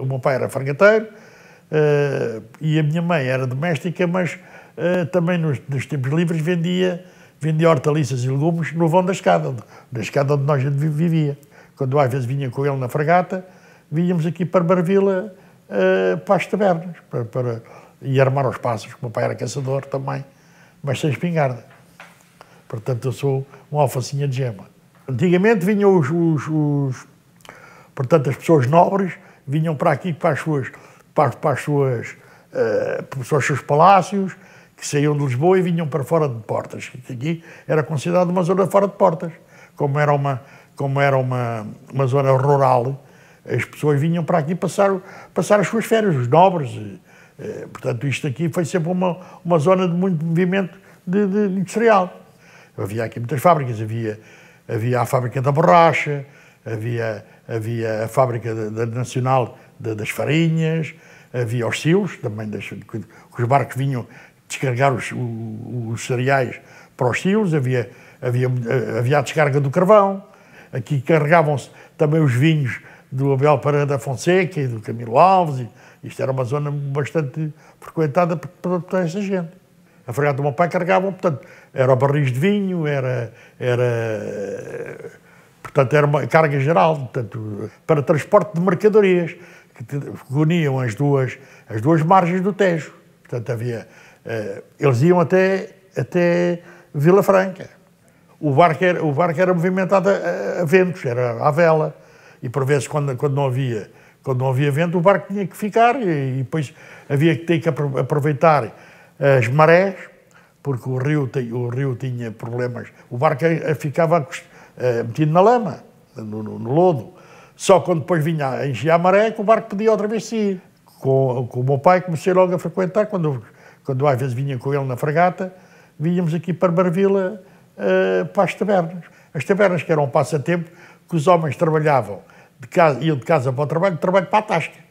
O meu pai era fragateiro uh, eh, e a minha mãe era doméstica, mas uh, também nos, nos, tempos livres vendia, vendia hortaliças e legumes no vão da escada, da escada onde nós vivia. Quando às vezes vinha com ele na fragata, vínhamos aqui para Barvila uh, para as tabernas para, para, e armar os passos, o meu pai era caçador também, mas sem espingarda. Portanto, eu sou uma alfacinha de gema. Antigamente vinham os, os, os portanto, as pessoas nobres vinham para aqui, para as suas, para, para as suas, uh, para os seus palácios, que saíam de Lisboa e vinham para fora de portas. Aqui era considerado uma zona fora de portas. Como era uma, como era uma, uma zona rural, as pessoas vinham para aqui passar, passar as suas férias, os nobres. Uh, portanto, isto aqui foi sempre uma, uma zona de muito movimento de, de industrial. Havia aqui muitas fábricas, havia, havia a fábrica da borracha, havia havia a fábrica da, da nacional das farinhas, havia os silos, também das, os barcos vinham descarregar os, os, os cereais para os silos, havia, havia, eh, havia a descarga do carvão, aqui carregavam-se também os vinhos do Abel para da Fonseca e do Camilo Alves, e isto era uma zona bastante frequentada por, por, por gente. A fregada do meu pai carregavam, portanto, era barris de vinho, era, era Portanto, era uma carga geral, portanto, para transporte de mercadorias, que uniam as duas, as duas margens do Tejo. Portanto, havia, eh, eles iam até, até Vila Franca. O barco era, o barco era movimentado a, a ventos, era à vela. E por vezes, quando, quando, não havia, quando não havia vento, o barco tinha que ficar e, e depois havia que ter que aproveitar as marés, porque o rio, o rio tinha problemas. O barco eh, ficava eh, metido na lama, no, no, no, lodo. Só quando depois vinha a encher a maré que o barco podia outra vez sair. Com, com o meu pai comecei logo a frequentar, quando, quando às vezes vinha com ele na fragata, vínhamos aqui para Barvila eh, para as tabernas. As tabernas que eram um passatempo que os homens trabalhavam, de casa, iam de casa para o trabalho, de trabalho para a tasca.